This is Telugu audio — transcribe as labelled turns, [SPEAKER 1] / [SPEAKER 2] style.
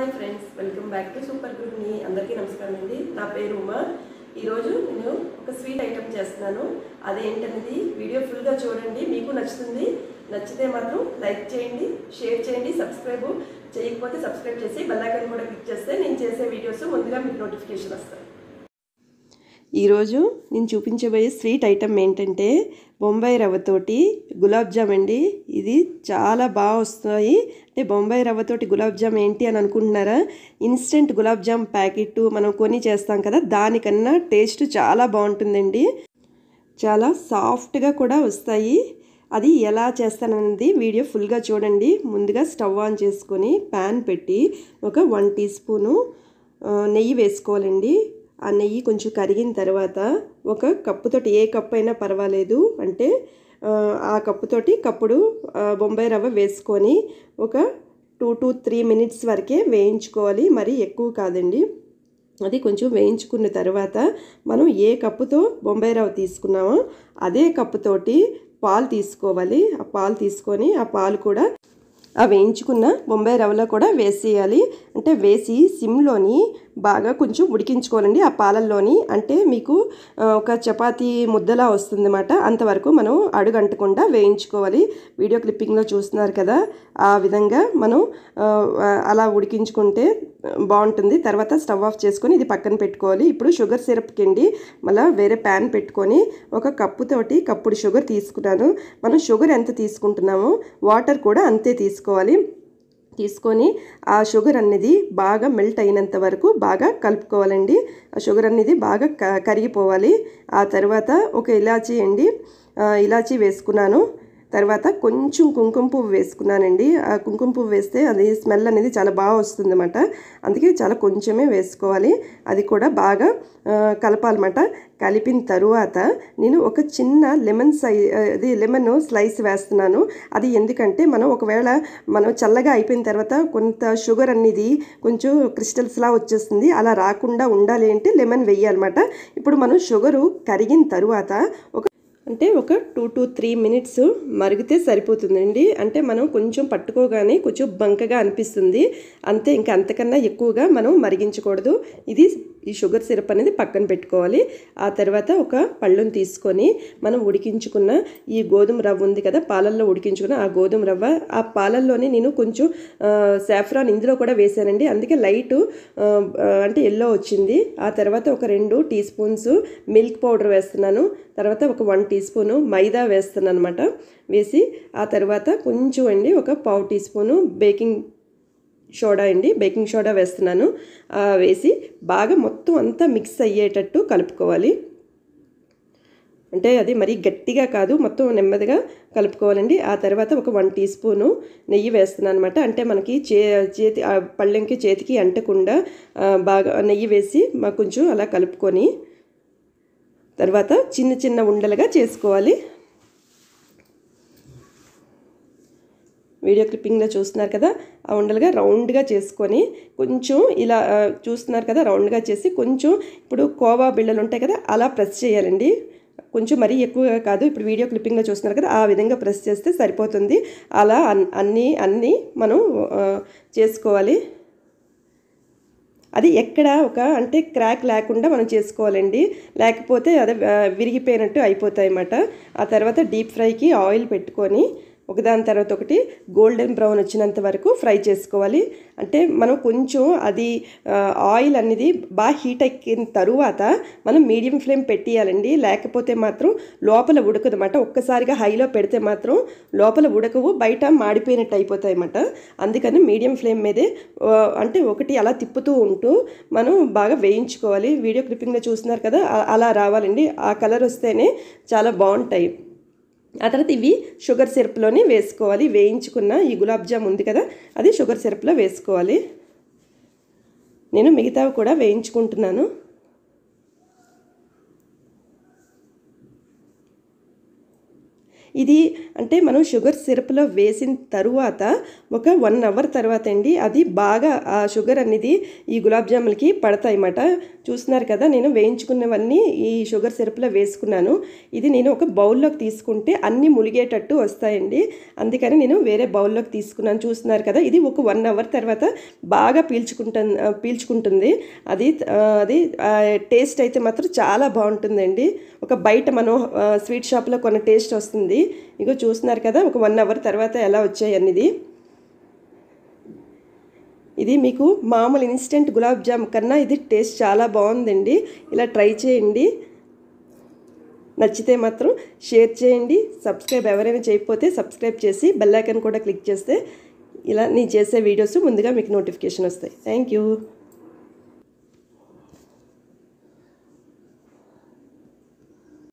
[SPEAKER 1] hi friends welcome back to super మీ అందరికీ నమస్కారం అండి నా పేరు ఉమా ఈరోజు నేను ఒక స్వీట్ ఐటమ్ చేస్తున్నాను అదేంటనేది వీడియో ఫుల్గా చూడండి మీకు నచ్చుతుంది నచ్చితే మాత్రం లైక్ చేయండి షేర్ చేయండి సబ్స్క్రైబ్ చేయకపోతే సబ్స్క్రైబ్ చేసి బెల్లాకన్ కూడా క్లిక్ చేస్తే నేను చేసే వీడియోస్ ముందుగా మీకు నోటిఫికేషన్ వస్తాయి ఈరోజు నేను చూపించబోయే స్వీట్ ఐటమ్ ఏంటంటే బొంబాయి రవ్వతోటి గులాబ్ జామ్ అండి ఇది చాలా బాగా వస్తాయి అంటే బొంబాయి రవ్వతోటి గులాబ్ జామ్ ఏంటి అని అనుకుంటున్నారా ఇన్స్టెంట్ గులాబ్ జామ్ ప్యాకెట్ మనం కొని చేస్తాం కదా దానికన్నా టేస్ట్ చాలా బాగుంటుందండి చాలా సాఫ్ట్గా కూడా వస్తాయి అది ఎలా చేస్తానన్నది వీడియో ఫుల్గా చూడండి ముందుగా స్టవ్ ఆన్ చేసుకొని ప్యాన్ పెట్టి ఒక వన్ టీ స్పూను నెయ్యి వేసుకోవాలండి ఆ నెయ్యి కొంచెం కరిగిన తర్వాత ఒక కప్పుతోటి ఏ కప్పు అయినా పర్వాలేదు అంటే ఆ కప్పుతోటి కప్పుడు బొంబాయి రవ్వ వేసుకొని ఒక టూ టు త్రీ మినిట్స్ వరకే వేయించుకోవాలి మరి ఎక్కువ కాదండి అది కొంచెం వేయించుకున్న తర్వాత మనం ఏ కప్పుతో బొంబాయి రవ్వ తీసుకున్నామో అదే కప్పుతోటి పాలు తీసుకోవాలి ఆ పాలు తీసుకొని ఆ పాలు కూడా ఆ వేయించుకున్న బొంబాయి రవ్వలో కూడా వేసేయాలి అంటే వేసి సిమ్లోని బాగా కొంచెం ఉడికించుకోవాలండి ఆ పాలల్లోని అంటే మీకు ఒక చపాతీ ముద్దలా వస్తుందన్నమాట అంతవరకు మనం అడుగంటకుండా వేయించుకోవాలి వీడియో క్లిప్పింగ్లో చూస్తున్నారు కదా ఆ విధంగా మనం అలా ఉడికించుకుంటే బాగుంటుంది తర్వాత స్టవ్ ఆఫ్ చేసుకొని ఇది పక్కన పెట్టుకోవాలి ఇప్పుడు షుగర్ సిరప్ కిండి మళ్ళీ వేరే ప్యాన్ పెట్టుకొని ఒక కప్పుతోటి కప్పుడు షుగర్ తీసుకున్నాను మనం షుగర్ ఎంత తీసుకుంటున్నామో వాటర్ కూడా అంతే తీసుకోవాలి తీసుకొని ఆ షుగర్ అనేది బాగా మెల్ట్ అయినంత వరకు బాగా కలుపుకోవాలండి ఆ షుగర్ అనేది బాగా కరిగిపోవాలి ఆ తర్వాత ఒక ఇలాచీ అండి ఇలాచీ వేసుకున్నాను తర్వాత కొంచెం కుంకుమ పువ్వు వేసుకున్నానండి ఆ కుంకుమ పువ్వు వేస్తే అది స్మెల్ అనేది చాలా బాగా వస్తుంది అనమాట అందుకే చాలా కొంచెమే వేసుకోవాలి అది కూడా బాగా కలపాలన్నమాట కలిపిన తరువాత నేను ఒక చిన్న లెమన్ సై అది లెమన్ స్లైస్ వేస్తున్నాను అది ఎందుకంటే మనం ఒకవేళ మనం చల్లగా అయిపోయిన తర్వాత కొంత షుగర్ అనేది కొంచెం క్రిస్టల్స్లా వచ్చేస్తుంది అలా రాకుండా ఉండాలి అంటే లెమన్ వేయాలన్నమాట ఇప్పుడు మనం షుగరు కరిగిన తరువాత ఒక అంటే ఒక టూ టు త్రీ మినిట్స్ మరిగితే సరిపోతుందండి అంటే మనం కొంచెం పట్టుకోగానే కొంచెం బంకగా అనిపిస్తుంది అంతే ఇంకా అంతకన్నా ఎక్కువగా మనం మరిగించకూడదు ఇది ఈ షుగర్ సిరప్ అనేది పక్కన పెట్టుకోవాలి ఆ తర్వాత ఒక పళ్ళును తీసుకొని మనం ఉడికించుకున్న ఈ గోధుమ రవ్వ ఉంది కదా పాలల్లో ఉడికించుకున్న ఆ గోధుమ రవ్వ ఆ పాలల్లోనే నేను కొంచెం సాఫ్రాన్ ఇందులో కూడా వేశానండి అందుకే లైట్ అంటే ఎల్లో వచ్చింది ఆ తర్వాత ఒక రెండు టీ స్పూన్స్ మిల్క్ పౌడర్ వేస్తున్నాను తర్వాత ఒక వన్ టీ స్పూను మైదా వేస్తున్నాను అనమాట వేసి ఆ తర్వాత కొంచెం అండి ఒక పావు టీ స్పూను బేకింగ్ సోడా అండి బేకింగ్ సోడా వేస్తున్నాను వేసి బాగా మొత్తం అంతా మిక్స్ అయ్యేటట్టు కలుపుకోవాలి అంటే అది మరీ గట్టిగా కాదు మొత్తం నెమ్మదిగా కలుపుకోవాలండి ఆ తర్వాత ఒక వన్ టీ స్పూను నెయ్యి వేస్తున్నాను అనమాట అంటే మనకి చే చేతి పళ్ళెంకి చేతికి అంటకుండా బాగా నెయ్యి వేసి కొంచెం అలా కలుపుకొని తర్వాత చిన్న చిన్న ఉండలుగా చేసుకోవాలి వీడియో క్లిప్పింగ్లో చూస్తున్నారు కదా ఆ ఉండలుగా రౌండ్గా చేసుకొని కొంచెం ఇలా చూస్తున్నారు కదా రౌండ్గా చేసి కొంచెం ఇప్పుడు కోవా బిళ్ళలు ఉంటాయి కదా అలా ప్రెస్ చేయాలండి కొంచెం మరీ ఎక్కువగా కాదు ఇప్పుడు వీడియో క్లిప్పింగ్లో చూస్తున్నారు కదా ఆ విధంగా ప్రెస్ చేస్తే సరిపోతుంది అలా అన్నీ అన్నీ మనం చేసుకోవాలి అది ఎక్కడ ఒక అంటే క్రాక్ లేకుండా మనం చేసుకోవాలండి లేకపోతే అదే విరిగిపోయినట్టు అయిపోతాయి అన్నమాట ఆ తర్వాత డీప్ ఫ్రైకి ఆయిల్ పెట్టుకొని ఒకదాని తర్వాత ఒకటి గోల్డెన్ బ్రౌన్ వచ్చినంత వరకు ఫ్రై చేసుకోవాలి అంటే మనం కొంచెం అది ఆయిల్ అనేది బాగా హీట్ ఎక్కిన తరువాత మనం మీడియం ఫ్లేమ్ పెట్టేయాలండి లేకపోతే మాత్రం లోపల అన్నమాట ఒక్కసారిగా హైలో పెడితే మాత్రం లోపల ఉడకవు బయట మాడిపోయినట్టు అయిపోతాయి అన్నమాట అందుకని మీడియం ఫ్లేమ్ మీదే అంటే ఒకటి అలా తిప్పుతూ ఉంటూ మనం బాగా వేయించుకోవాలి వీడియో క్లిప్పింగ్లో చూస్తున్నారు కదా అలా రావాలండి ఆ కలర్ వస్తేనే చాలా బాగుంటాయి ఆ తర్వాత ఇవి షుగర్ సిరప్లోనే వేసుకోవాలి వేయించుకున్న ఈ గులాబ్ జామ్ ఉంది కదా అది షుగర్ సిరప్లో వేసుకోవాలి నేను మిగతావి కూడా వేయించుకుంటున్నాను ఇది అంటే మనం షుగర్ సిరప్లో వేసిన తరువాత ఒక వన్ అవర్ తర్వాత అండి అది బాగా ఆ షుగర్ అనేది ఈ గులాబ్ జాములకి అన్నమాట చూస్తున్నారు కదా నేను వేయించుకున్నవన్నీ ఈ షుగర్ సిరప్లో వేసుకున్నాను ఇది నేను ఒక బౌల్లోకి తీసుకుంటే అన్నీ ములిగేటట్టు వస్తాయండి అందుకని నేను వేరే బౌల్లోకి తీసుకున్నాను చూస్తున్నారు కదా ఇది ఒక వన్ అవర్ తర్వాత బాగా పీల్చుకుంటు పీల్చుకుంటుంది అది అది టేస్ట్ అయితే మాత్రం చాలా బాగుంటుందండి ఒక బయట మనం స్వీట్ షాప్లో కొన్న టేస్ట్ వస్తుంది ఇగో చూస్తున్నారు కదా ఒక వన్ అవర్ తర్వాత ఎలా వచ్చాయని ఇది ఇది మీకు మామూలు ఇన్స్టెంట్ గులాబ్ జామ్ కన్నా ఇది టేస్ట్ చాలా బాగుందండి ఇలా ట్రై చేయండి నచ్చితే మాత్రం షేర్ చేయండి సబ్స్క్రైబ్ ఎవరైనా చేయకపోతే సబ్స్క్రైబ్ చేసి బెల్లైకన్ కూడా క్లిక్ చేస్తే ఇలా నేను చేసే వీడియోస్ ముందుగా మీకు నోటిఫికేషన్ వస్తాయి థ్యాంక్ యూ